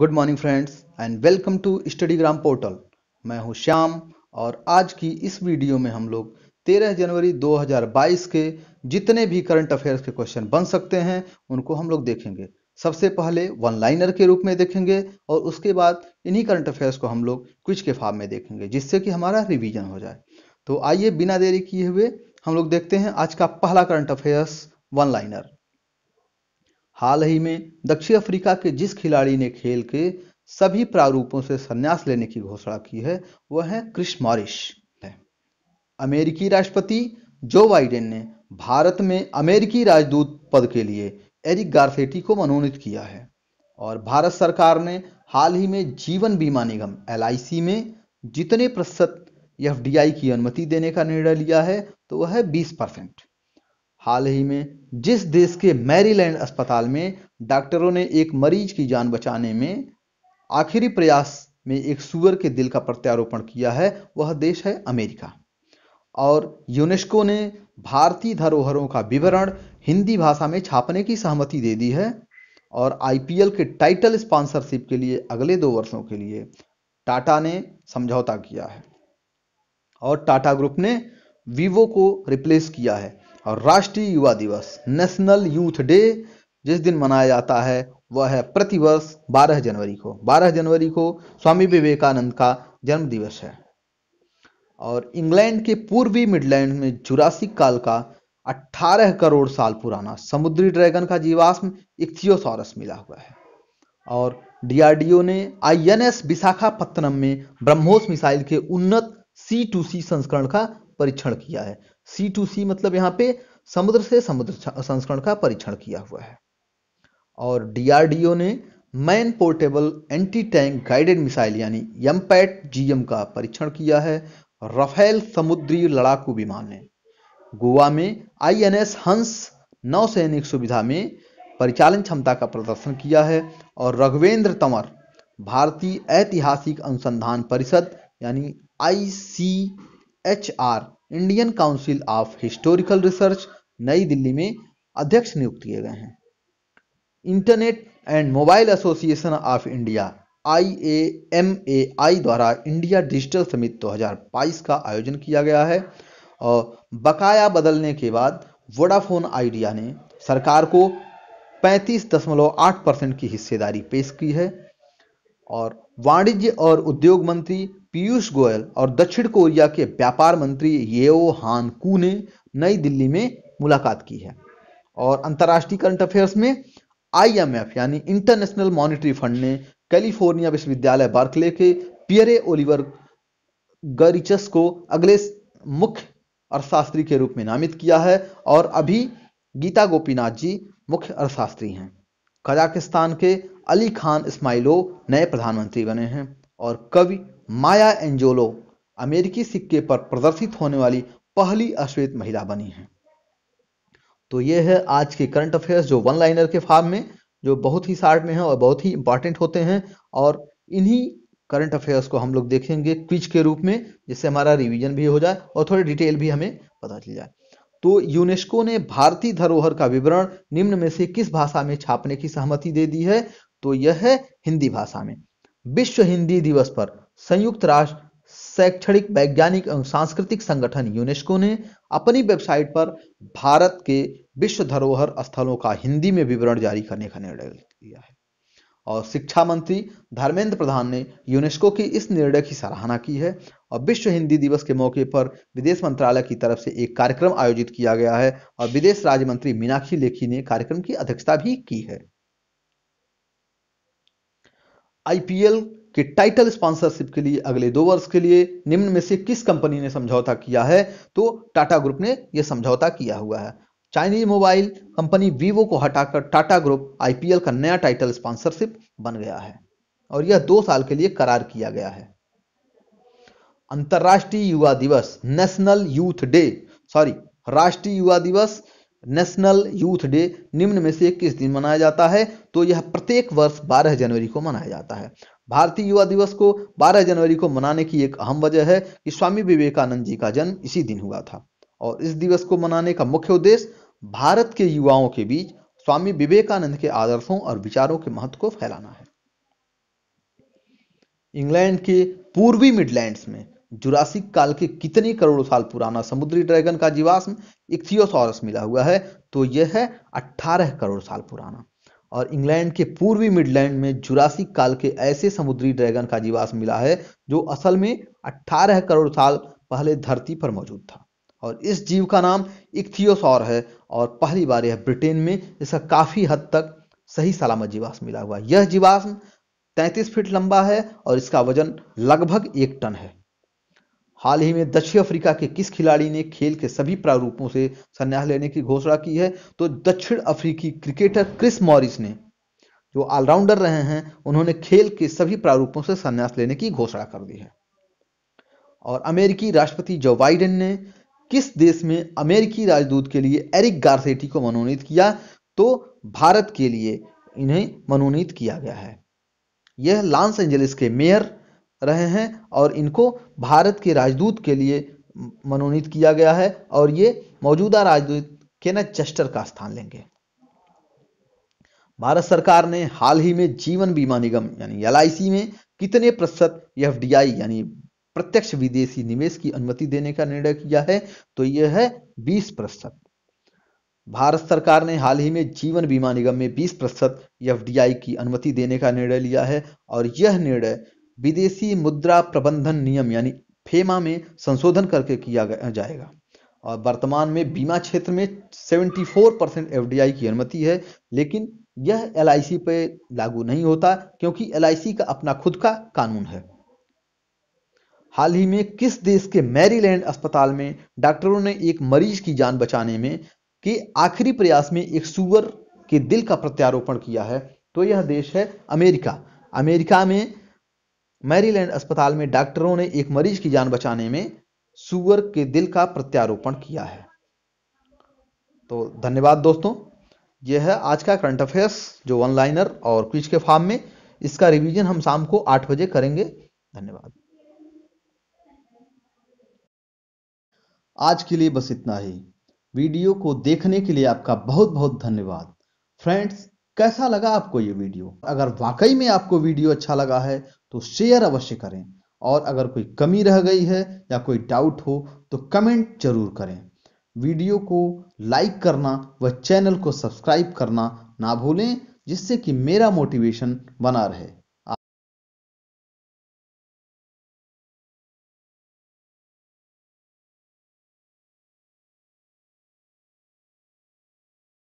good morning friends and welcome to Studygram portal मैं हूं श्याम और आज की इस वीडियो में हम लोग 13 जनवरी 2022 के जितने भी करंट अफेयर्स के क्वेश्चन बन सकते हैं उनको हम लोग देखेंगे सबसे पहले वन लाइनर के रूप में देखेंगे और उसके बाद इन्हीं करंट अफेयर्स को हम लोग क्विच के फॉर्म में देखेंगे जिससे कि हमारा रिविजन हो जाए तो आइए बिना देरी किए हुए हम लोग देखते हैं आज का पहला करंट अफेयर्स वन लाइनर हाल ही में दक्षिण अफ्रीका के जिस खिलाड़ी ने खेल के सभी प्रारूपों से संन्यास लेने की घोषणा की है वह है क्रिश मॉरिश अमेरिकी राष्ट्रपति जो बाइडेन ने भारत में अमेरिकी राजदूत पद के लिए एरिक गारसेटी को मनोनीत किया है और भारत सरकार ने हाल ही में जीवन बीमा निगम एल में जितने प्रतिशत एफ की अनुमति देने का निर्णय लिया है तो वह है बीस परसेंट हाल ही में जिस देश के मैरीलैंड अस्पताल में डॉक्टरों ने एक मरीज की जान बचाने में आखिरी प्रयास में एक सुअर के दिल का प्रत्यारोपण किया है वह देश है अमेरिका और यूनेस्को ने भारतीय धरोहरों का विवरण हिंदी भाषा में छापने की सहमति दे दी है और आईपीएल के टाइटल स्पॉन्सरशिप के लिए अगले दो वर्षों के लिए टाटा ने समझौता किया है और टाटा ग्रुप ने वीवो को रिप्लेस किया है और राष्ट्रीय युवा दिवस नेशनल यूथ डे जिस दिन मनाया जाता है वह है प्रतिवर्ष 12 जनवरी को 12 जनवरी को स्वामी विवेकानंद का जन्म दिवस है और इंग्लैंड के पूर्वी मिडलैंड में जुरासिक काल का 18 करोड़ साल पुराना समुद्री ड्रैगन का जीवाश्म इक्थियोसॉरस मिला हुआ है और डीआरडीओ ने आईएनएस विशाखापत्तनम में ब्रह्मोस मिसाइल के उन्नत सी टू सी संस्करण का परीक्षण किया है सी टू सी मतलब यहाँ पे समुद्र से समुद्र संस्करण का परीक्षण किया हुआ है और डीआरडीओ ने man portable anti tank guided missile यानी यमपैट जीएम का परीक्षण किया है राफेल समुद्री लड़ाकू विमान ने गोवा में आईएनएस हंस नौसैनिक सुविधा में परिचालन क्षमता का प्रदर्शन किया है और रघुवेंद्र तंवर भारतीय ऐतिहासिक अनुसंधान परिषद यानी I H R Indian council of historical research नई दिल्ली में अध्यक्ष नियुक्त किए गए हैं internet and mobile association of India I A M A I द्वारा इंडिया डिजिटल समिट 2022 का आयोजन किया गया है और बकाया बदलने के बाद वोडाफोन आइडिया ने सरकार को 35.8 परसेंट की हिस्सेदारी पेश की है और वाणिज्य और उद्योग मंत्री पीयूष गोयल और दक्षिण कोरिया के व्यापार मंत्री येओ हान कू ने नई दिल्ली में मुलाकात की है और अंतर्राष्ट्रीय करंट अफेयर्स में आईएमएफ यानी इंटरनेशनल मॉनिटरी फंड ने कैलिफोर्निया विश्वविद्यालय बार्कले के पियरे ओलिवर गरिचस को अगले मुख्य अर्थशास्त्री के रूप में नामित किया है और अभी गीता गोपीनाथ जी मुख्य अर्थशास्त्री हैं कजाकिस्तान के अली खान इस्माइलो नए प्रधानमंत्री बने हैं और कवि माया एंजोलो अमेरिकी सिक्के पर प्रदर्शित होने वाली पहली अश्वेत महिला बनी है तो यह है आज के करंट अफेयर्स जो वन लाइनर के फार्म में जो बहुत ही शार्ट में है और बहुत ही इंपॉर्टेंट होते हैं और इन्हीं करंट अफेयर्स को हम लोग देखेंगे क्विज के रूप में जिससे हमारा रिवीजन भी हो जाए और थोड़ी डिटेल भी हमें पता चल जाए तो यूनेस्को ने भारतीय धरोहर का विवरण निम्न में से किस भाषा में छापने की सहमति दे दी है तो यह है हिंदी भाषा में विश्व हिंदी दिवस पर संयुक्त राष्ट्र शैक्षणिक वैज्ञानिक एवं सांस्कृतिक संगठन यूनेस्को ने अपनी वेबसाइट पर भारत के विश्व धरोहर स्थलों का हिंदी में विवरण जारी करने का निर्णय लिया है और शिक्षा मंत्री धर्मेंद्र प्रधान ने यूनेस्को की इस निर्णय की सराहना की है और विश्व हिंदी दिवस के मौके पर विदेश मंत्रालय की तरफ से एक कार्यक्रम आयोजित किया गया है और विदेश राज्य मंत्री मीनाक्षी लेखी ने कार्यक्रम की अध्यक्षता भी की है आईपीएल कि टाइटल स्पॉन्सरशिप के लिए अगले दो वर्ष के लिए निम्न में से किस कंपनी ने समझौता किया है तो टाटा ग्रुप ने यह समझौता किया हुआ है चाइनीज मोबाइल कंपनी वीवो को हटाकर टाटा ग्रुप आईपीएल का नया टाइटल स्पॉन्सरशिप बन गया है और यह दो साल के लिए करार किया गया है अंतर्राष्ट्रीय युवा दिवस नेशनल यूथ डे सॉरी राष्ट्रीय युवा दिवस नेशनल यूथ डे निम्न में से किस दिन मनाया जाता है तो यह प्रत्येक वर्ष 12 जनवरी को मनाया जाता है भारतीय युवा दिवस को 12 जनवरी को मनाने की एक अहम वजह है कि स्वामी विवेकानंद जी का जन्म इसी दिन हुआ था और इस दिवस को मनाने का मुख्य उद्देश्य भारत के युवाओं के बीच स्वामी विवेकानंद के आदर्शों और विचारों के महत्व को फैलाना है इंग्लैंड के पूर्वी मिडलैंड्स में जुरासिक काल के कितने करोड़ साल पुराना समुद्री ड्रैगन का जीवाश्म इक्थियोसॉरस मिला हुआ है तो यह है अट्ठारह करोड़ साल पुराना और इंग्लैंड के पूर्वी मिडलैंड में जुरासिक काल के ऐसे समुद्री ड्रैगन का जीवाश्म मिला है जो असल में 18 करोड़ साल पहले धरती पर मौजूद था और इस जीव का नाम इक्थियोसॉर है और पहली बार यह ब्रिटेन में इसका काफी हद तक सही सलामत जीवाश्म मिला हुआ यह जीवाश्म 33 फीट लंबा है और इसका वजन लगभग एक टन है हाल ही में दक्षिण अफ्रीका के किस खिलाड़ी ने खेल के सभी प्रारूपों से संन्यास लेने की घोषणा की है तो दक्षिण अफ्रीकी क्रिकेटर क्रिस मॉरिस ने जो ऑलराउंडर रहे हैं उन्होंने खेल के सभी प्रारूपों से संन्यास लेने की घोषणा कर दी है और अमेरिकी राष्ट्रपति जो बाइडेन ने किस देश में अमेरिकी राजदूत के लिए एरिक गारसेटी को मनोनीत किया तो भारत के लिए इन्हें मनोनीत किया गया है यह लॉस एंजलिस के मेयर रहे हैं और इनको भारत के राजदूत के लिए मनोनीत किया गया है और ये मौजूदा राजदूत केनत चेस्टर का स्थान लेंगे भारत सरकार ने हाल ही में जीवन बीमा निगम यानी एल में कितने प्रतिशत एफ यानी प्रत्यक्ष विदेशी निवेश की अनुमति देने का निर्णय किया है तो यह है 20 प्रतिशत भारत सरकार ने हाल ही में जीवन बीमा निगम में 20 प्रतिशत एफ की अनुमति देने का निर्णय लिया है और यह निर्णय विदेशी मुद्रा प्रबंधन नियम यानी फेमा में संशोधन करके किया जाएगा और वर्तमान में बीमा क्षेत्र में 74 परसेंट एफ की अनुमति है लेकिन यह एल पे लागू नहीं होता क्योंकि एल का अपना खुद का कानून है हाल ही में किस देश के मैरीलैंड अस्पताल में डॉक्टरों ने एक मरीज की जान बचाने में के आखिरी प्रयास में एक सुअर के दिल का प्रत्यारोपण किया है तो यह देश है अमेरिका अमेरिका में मैरीलैंड अस्पताल में डॉक्टरों ने एक मरीज की जान बचाने में सुअर के दिल का प्रत्यारोपण किया है तो धन्यवाद दोस्तों यह है आज का करंट अफेयर्स जो वन लाइनर और क्विज के फॉर्म में इसका रिवीजन हम शाम को आठ बजे करेंगे धन्यवाद आज के लिए बस इतना ही वीडियो को देखने के लिए आपका बहुत बहुत धन्यवाद फ्रेंड्स कैसा लगा आपको ये वीडियो अगर वाकई में आपको वीडियो अच्छा लगा है तो शेयर अवश्य करें और अगर कोई कमी रह गई है या कोई डाउट हो तो कमेंट जरूर करें वीडियो को लाइक करना व चैनल को सब्सक्राइब करना ना भूलें जिससे कि मेरा मोटिवेशन बना रहे